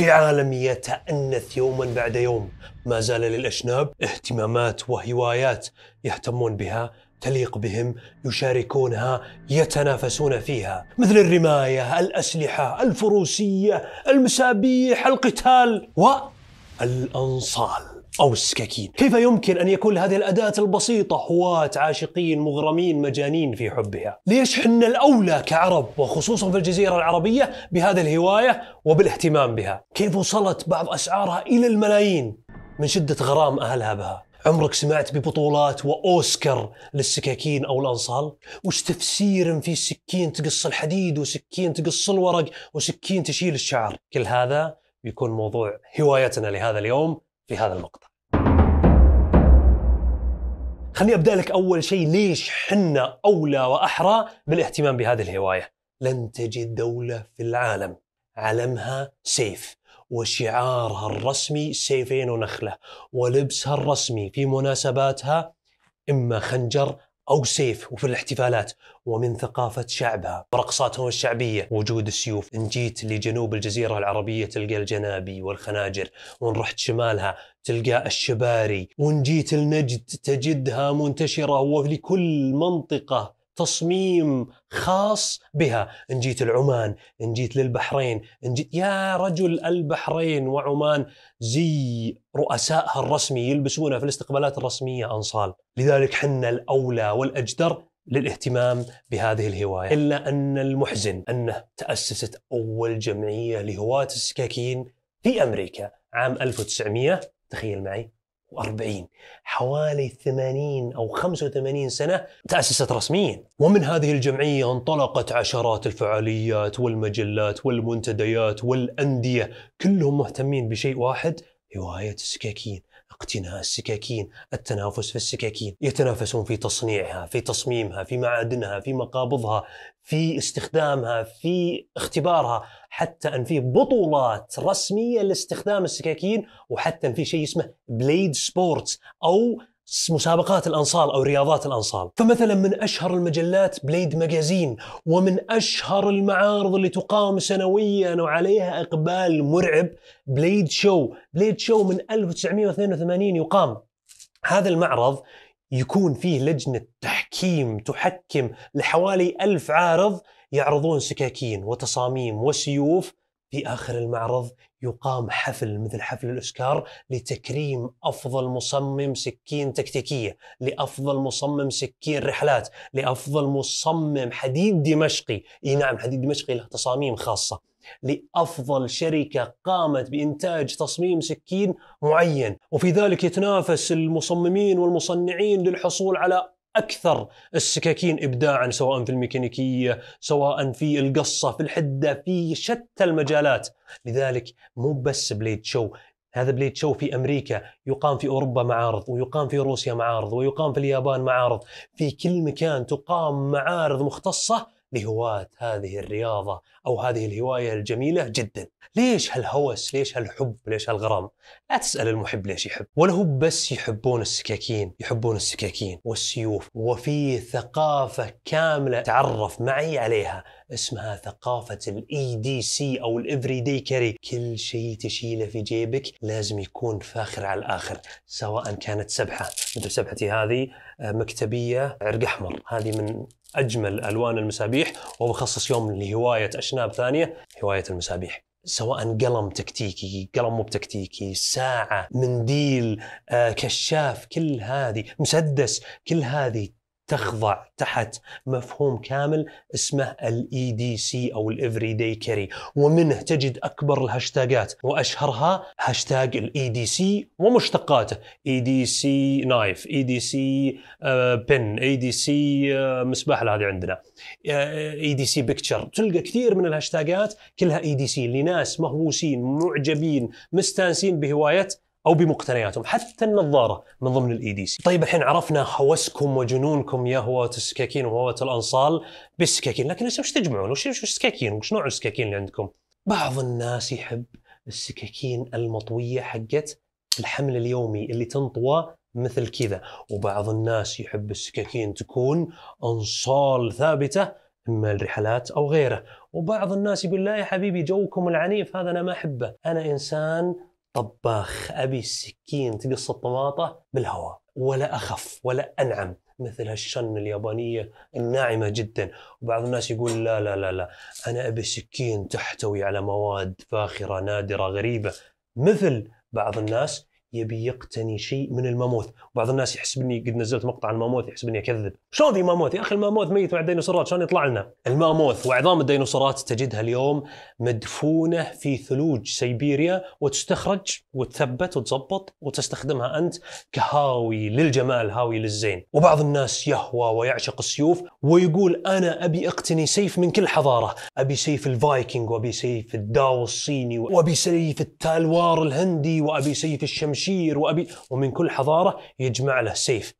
في عالم يتأنث يوما بعد يوم ما زال للأشناب اهتمامات وهوايات يهتمون بها تليق بهم يشاركونها يتنافسون فيها مثل الرماية الأسلحة الفروسية المسابيح القتال والأنصال أو السكاكين كيف يمكن أن يكون هذه الأداة البسيطة هواة عاشقين مغرمين مجانين في حبها ليش حنا الأولى كعرب وخصوصا في الجزيرة العربية بهذه الهواية وبالاهتمام بها كيف وصلت بعض أسعارها إلى الملايين من شدة غرام أهلها بها عمرك سمعت ببطولات واوسكار للسكاكين او الانصال؟ وش تفسير في سكين تقص الحديد وسكين تقص الورق وسكين تشيل الشعر؟ كل هذا بيكون موضوع هوايتنا لهذا اليوم في هذا المقطع. خليني ابدا لك اول شيء ليش حنا اولى واحرى بالاهتمام بهذه الهوايه لن تجد دوله في العالم علمها سيف وشعارها الرسمي سيفين ونخله ولبسها الرسمي في مناسباتها اما خنجر أو سيف وفي الاحتفالات ومن ثقافة شعبها ورقصاتهم الشعبية وجود السيوف إن جيت لجنوب الجزيرة العربية تلقى الجنابي والخناجر وإن رحت شمالها تلقى الشباري وإن جيت النجد تجدها منتشرة وفي كل منطقة تصميم خاص بها إن جيت العمان إن جيت للبحرين إن جيت يا رجل البحرين وعمان زي رؤسائها الرسمي يلبسونها في الاستقبالات الرسمية أنصال لذلك حنا الأولى والأجدر للاهتمام بهذه الهواية إلا أن المحزن أنه تأسست أول جمعية لهواة السكاكين في أمريكا عام 1900 تخيل معي 40 حوالي 80 أو 85 سنة تأسست رسميا ومن هذه الجمعية انطلقت عشرات الفعاليات والمجلات والمنتديات والأندية كلهم مهتمين بشيء واحد هواية السكاكين اقتناء السكاكين التنافس في السكاكين يتنافسون في تصنيعها في تصميمها في معادنها في مقابضها في استخدامها في اختبارها حتى ان في بطولات رسميه لاستخدام السكاكين وحتى ان في شيء اسمه بليد سبورتس او مسابقات الانصال او رياضات الانصال، فمثلا من اشهر المجلات بليد ماجازين ومن اشهر المعارض اللي تقام سنويا وعليها اقبال مرعب بليد شو، بليد شو من 1982 يقام. هذا المعرض يكون فيه لجنة تحكيم تحكم لحوالي ألف عارض يعرضون سكاكين وتصاميم وسيوف في آخر المعرض يقام حفل مثل حفل الأوسكار لتكريم أفضل مصمم سكين تكتيكية لأفضل مصمم سكين رحلات لأفضل مصمم حديد دمشقي إي نعم حديد دمشقي له تصاميم خاصة لافضل شركه قامت بانتاج تصميم سكين معين وفي ذلك يتنافس المصممين والمصنعين للحصول على اكثر السكاكين ابداعا سواء في الميكانيكيه، سواء في القصه، في الحده، في شتى المجالات، لذلك مو بس بليد شو، هذا بليد شو في امريكا، يقام في اوروبا معارض، ويقام في روسيا معارض، ويقام في اليابان معارض، في كل مكان تقام معارض مختصه لهواة هذه الرياضه او هذه الهوايه الجميله جدا ليش هالهوس ليش هالحب ليش هالغرام لا تسال المحب ليش يحب ولا هو بس يحبون السكاكين يحبون السكاكين والسيوف وفي ثقافه كامله تعرف معي عليها اسمها ثقافة الاي دي سي او الافري دي كاري كل شيء تشيله في جيبك لازم يكون فاخر على الاخر سواء كانت سبحة مثل سبحتي هذه آه، مكتبية عرق احمر هذه من اجمل الوان المسابيح وبخصص يوم لهواية شناب ثانيه هوايه المسابيح سواء قلم تكتيكي قلم مو بتكتيكي ساعة منديل آه، كشاف كل هذه مسدس كل هذه تخضع تحت مفهوم كامل اسمه الاي دي e سي او الافري داي كاري ومنه تجد اكبر الهاشتاجات واشهرها هاشتاج الاي دي e سي ومشتقاته اي دي سي نايف اي دي سي بن اي دي سي مصباح هذه عندنا اي دي سي بكتشر تلقى كثير من الهاشتاجات كلها اي دي سي لناس مهووسين معجبين مستانسين بهوايه او بمقتنياتهم حتى النظاره من ضمن الاي دي e سي. طيب الحين عرفنا هوسكم وجنونكم يا هواة السكاكين وهواة الانصال بالسكاكين، لكن هسه وش تجمعون؟ وش وش السكاكين؟ وش نوع السكاكين اللي عندكم؟ بعض الناس يحب السكاكين المطويه حقت الحمل اليومي اللي تنطوى مثل كذا، وبعض الناس يحب السكاكين تكون انصال ثابته اما الرحلات او غيره، وبعض الناس يقول لا يا حبيبي جوكم العنيف هذا انا ما احبه، انا انسان طباخ أبي السكين تقص الطماطة بالهواء ولا أخف ولا أنعم مثل هالشن اليابانية الناعمة جدا وبعض الناس يقول لا لا لا لا أنا أبي سكين تحتوي على مواد فاخرة نادرة غريبة مثل بعض الناس يبي يقتني شيء من الماموث بعض الناس يحسب اني قد نزلت مقطع عن الماموث يحسب اني اكذب شلون في ماموث يا اخي الماموث ميت مع الديناصورات شلون يطلع لنا الماموث وعظام الديناصورات تجدها اليوم مدفونه في ثلوج سيبيريا وتستخرج وتثبت وتظبط وتستخدمها انت كهاوي للجمال هاوي للزين وبعض الناس يهوى ويعشق السيوف ويقول انا ابي اقتني سيف من كل حضاره ابي سيف الفايكنج وابي سيف الداو الصيني وابي سيف التالوار الهندي وابي سيف الشمس بشير وأبي ومن كل حضارة يجمع له سيف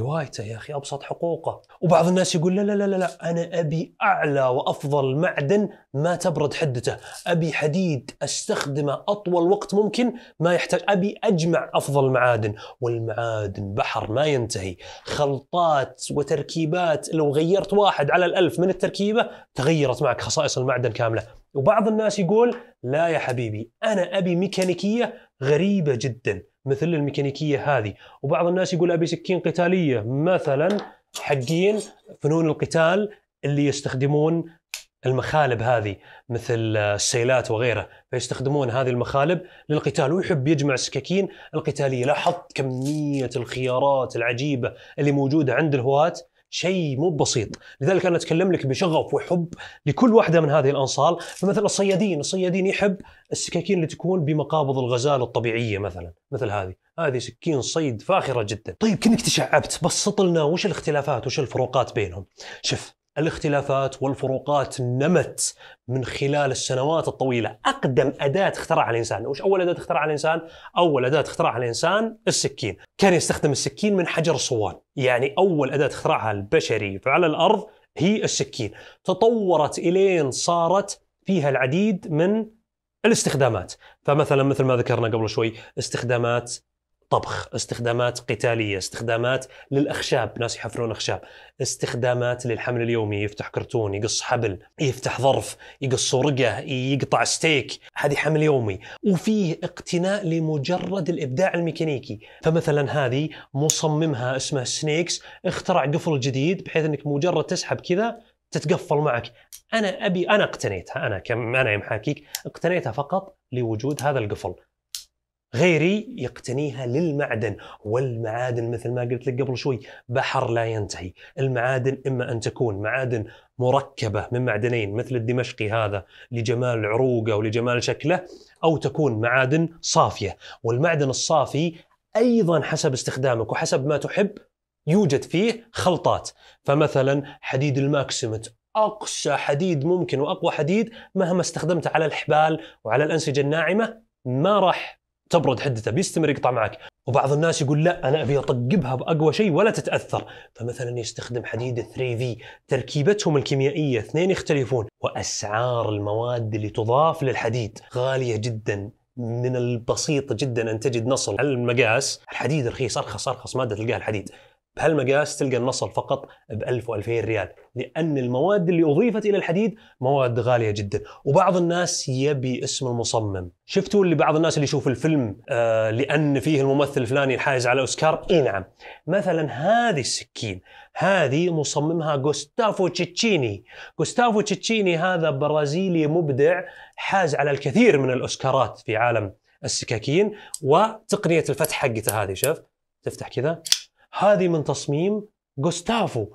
هوايته يا اخي ابسط حقوقه وبعض الناس يقول لا لا لا لا انا ابي اعلى وافضل معدن ما تبرد حدته ابي حديد استخدمه اطول وقت ممكن ما يحتاج ابي اجمع افضل معادن والمعادن بحر ما ينتهي خلطات وتركيبات لو غيرت واحد على الالف من التركيبه تغيرت معك خصائص المعدن كامله وبعض الناس يقول لا يا حبيبي انا ابي ميكانيكيه غريبه جدا مثل الميكانيكيه هذه وبعض الناس يقول ابي سكين قتاليه مثلا حقين فنون القتال اللي يستخدمون المخالب هذه مثل السيلات وغيره فيستخدمون هذه المخالب للقتال ويحب يجمع السكاكين القتاليه لاحظت كميه الخيارات العجيبه اللي موجوده عند الهواة شيء مو بسيط لذلك انا اتكلم لك بشغف وحب لكل واحده من هذه الانصال فمثلا الصيادين الصيادين يحب السكاكين اللي تكون بمقابض الغزال الطبيعيه مثلا مثل هذه هذه سكين صيد فاخره جدا طيب كانك تشعبت بسط لنا وش الاختلافات وش الفروقات بينهم شوف الاختلافات والفروقات نمت من خلال السنوات الطويلة أقدم أداة اخترعها الإنسان وش أول أداة اخترعها الإنسان؟ أول أداة اخترعها الإنسان السكين كان يستخدم السكين من حجر الصوان يعني أول أداة اخترعها البشري على الأرض هي السكين تطورت إلين صارت فيها العديد من الاستخدامات فمثلا مثل ما ذكرنا قبل شوي استخدامات طبخ استخدامات قتالية استخدامات للأخشاب ناس يحفرون أخشاب استخدامات للحمل اليومي يفتح كرتون يقص حبل يفتح ظرف يقص ورقة يقطع ستيك هذه حمل يومي وفيه اقتناء لمجرد الإبداع الميكانيكي فمثلا هذه مصممها اسمه سنيكس اخترع قفل جديد بحيث أنك مجرد تسحب كذا تتقفل معك انا ابي انا اقتنيتها انا كم انا يا محاكيك اقتنيتها فقط لوجود هذا القفل غيري يقتنيها للمعدن والمعادن مثل ما قلت لك قبل شوي بحر لا ينتهي المعادن إما أن تكون معادن مركبة من معدنين مثل الدمشقي هذا لجمال عروقه ولجمال شكله أو تكون معادن صافية والمعدن الصافي أيضا حسب استخدامك وحسب ما تحب يوجد فيه خلطات فمثلا حديد الماكسيمت أقسى حديد ممكن وأقوى حديد مهما استخدمته على الحبال وعلى الأنسجة الناعمة ما راح تبرد حدته بيستمر يقطع معك وبعض الناس يقول لا انا ابي اطقبها باقوى شيء ولا تتاثر فمثلا يستخدم حديد 3 في تركيبتهم الكيميائيه اثنين يختلفون واسعار المواد اللي تضاف للحديد غاليه جدا من البسيط جدا ان تجد نصل على المقاس الحديد رخيص ارخص ارخص ماده تلقاها الحديد بهالمقاس تلقى النصل فقط ب 1000 و2000 ريال لأن المواد اللي أضيفت إلى الحديد مواد غالية جدا وبعض الناس يبي اسم المصمم شفتوا اللي بعض الناس اللي يشوف الفيلم آه لأن فيه الممثل الفلاني حائز على أوسكار إي نعم مثلا هذه السكين هذه مصممها غوستافو تشيتشيني غوستافو تشيتشيني هذا برازيلي مبدع حاز على الكثير من الأوسكارات في عالم السكاكين وتقنية الفتح حقته هذه شوف تفتح كذا هذه من تصميم جوستافو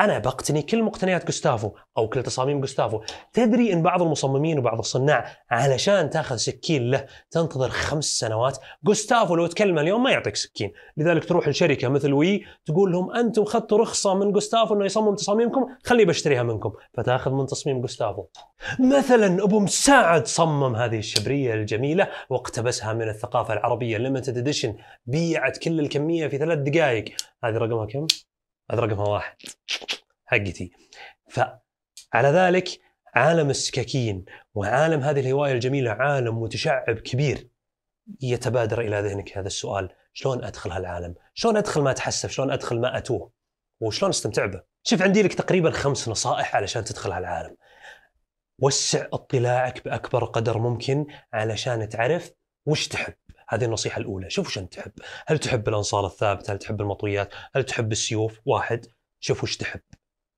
انا بقتني كل مقتنيات جوستافو او كل تصاميم جوستافو تدري ان بعض المصممين وبعض الصناع علشان تاخذ سكين له تنتظر خمس سنوات جوستافو لو تكلمه اليوم ما يعطيك سكين لذلك تروح لشركه مثل وي تقول لهم انتم اخذتوا رخصه من جوستافو انه يصمم تصاميمكم خليه بشتريها منكم فتاخذ من تصميم جوستافو مثلا ابو مساعد صمم هذه الشبريه الجميله واقتبسها من الثقافه العربيه ليمتد اديشن بيعت كل الكميه في ثلاث دقائق هذه رقمها كم هذا رقمها واحد حقتي فعلى ذلك عالم السكاكين وعالم هذه الهواية الجميلة عالم متشعب كبير يتبادر إلى ذهنك هذا السؤال شلون أدخل هالعالم شلون أدخل ما أتحسف شلون أدخل ما أتوه وشلون أستمتع به شوف عندي لك تقريبا خمس نصائح علشان تدخل هالعالم وسع اطلاعك بأكبر قدر ممكن علشان تعرف وش تحب هذه النصيحة الأولى شوف وش أنت تحب هل تحب الأنصار الثابتة هل تحب المطويات هل تحب السيوف واحد شوف وش تحب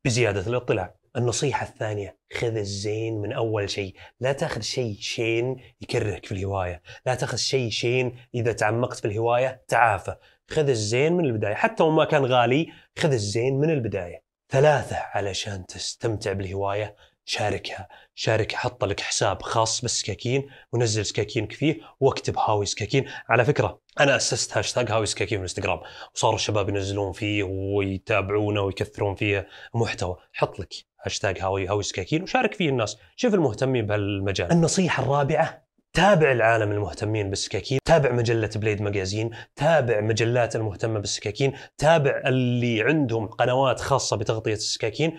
بزيادة الاطلاع النصيحة الثانية خذ الزين من أول شيء لا تأخذ شيء شين يكرهك في الهواية لا تأخذ شيء شين إذا تعمقت في الهواية تعافى خذ الزين من البداية حتى وما كان غالي خذ الزين من البداية ثلاثة علشان تستمتع بالهواية شاركها شارك حط لك حساب خاص بالسكاكين ونزل سكاكينك فيه واكتب هاوي سكاكين على فكره انا اسست هاشتاج هاوي سكاكين في الانستغرام وصاروا الشباب ينزلون فيه ويتابعونه ويكثرون فيه محتوى حط لك هاشتاج هاوي هاوي سكاكين وشارك فيه الناس شوف المهتمين بهالمجال النصيحه الرابعه تابع العالم المهتمين بالسكاكين تابع مجلة بليد ماجازين تابع مجلات المهتمة بالسكاكين تابع اللي عندهم قنوات خاصة بتغطية السكاكين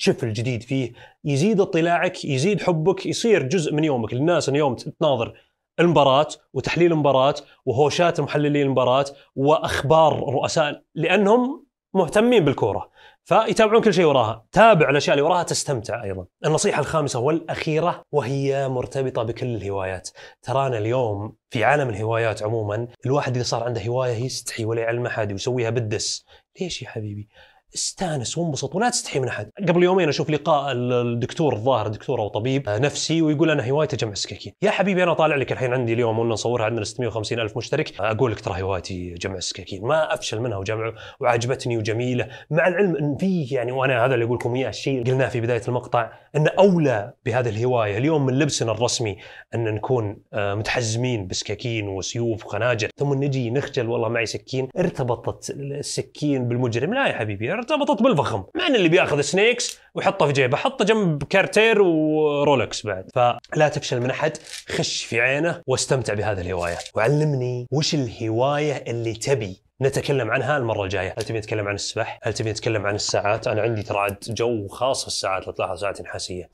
شف الجديد فيه يزيد اطلاعك يزيد حبك يصير جزء من يومك الناس اليوم تناظر المباراة وتحليل المباراة وهوشات محللي المباراة وأخبار رؤساء لأنهم مهتمين بالكورة فيتابعون كل شيء وراها تابع الأشياء اللي وراها تستمتع أيضا النصيحة الخامسة والأخيرة وهي مرتبطة بكل الهوايات ترانا اليوم في عالم الهوايات عموما الواحد إذا صار عنده هواية يستحي ولا يعلم أحد ويسويها بالدس ليش يا حبيبي استانس وانبسط ولا تستحي من احد قبل يومين اشوف لقاء الدكتور الظاهر دكتور او طبيب آه، نفسي ويقول انا هوايتي جمع السكاكين يا حبيبي انا طالع لك الحين عندي اليوم وانا نصورها عندنا 650 الف مشترك آه، اقول لك ترى هوايتي جمع السكاكين ما افشل منها وجمع وعجبتني وجميله مع العلم ان فيه يعني وانا هذا اللي اقول لكم اياه الشيء قلناه في بدايه المقطع ان اولى بهذه الهوايه اليوم من لبسنا الرسمي ان نكون آه، متحزمين بسكاكين وسيوف وخناجر ثم نجي نخجل والله معي سكين ارتبطت السكين بالمجرم لا يا حبيبي ارتبطت بالفخم ان اللي بياخذ سنيكس ويحطه في جيبه حطه جنب كارتير ورولكس بعد فلا تفشل من احد خش في عينه واستمتع بهذه الهوايه وعلمني وش الهوايه اللي تبي نتكلم عنها المره الجايه، هل تبي نتكلم عن السبح هل تبي نتكلم عن الساعات؟ انا عندي ترى جو خاص في الساعات لو تلاحظ ساعات نحاسيه.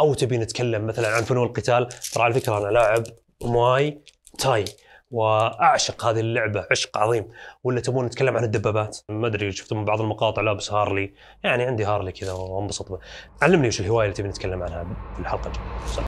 او تبي نتكلم مثلا عن فنون القتال، ترى على فكره انا لاعب مواي تاي واعشق هذه اللعبه عشق عظيم ولا تبون نتكلم عن الدبابات ما ادري شفتم بعض المقاطع لابس هارلي يعني عندي هارلي كذا وانبسط به علمني وش الهوايه اللي تبي نتكلم عنها في الحلقه الجايه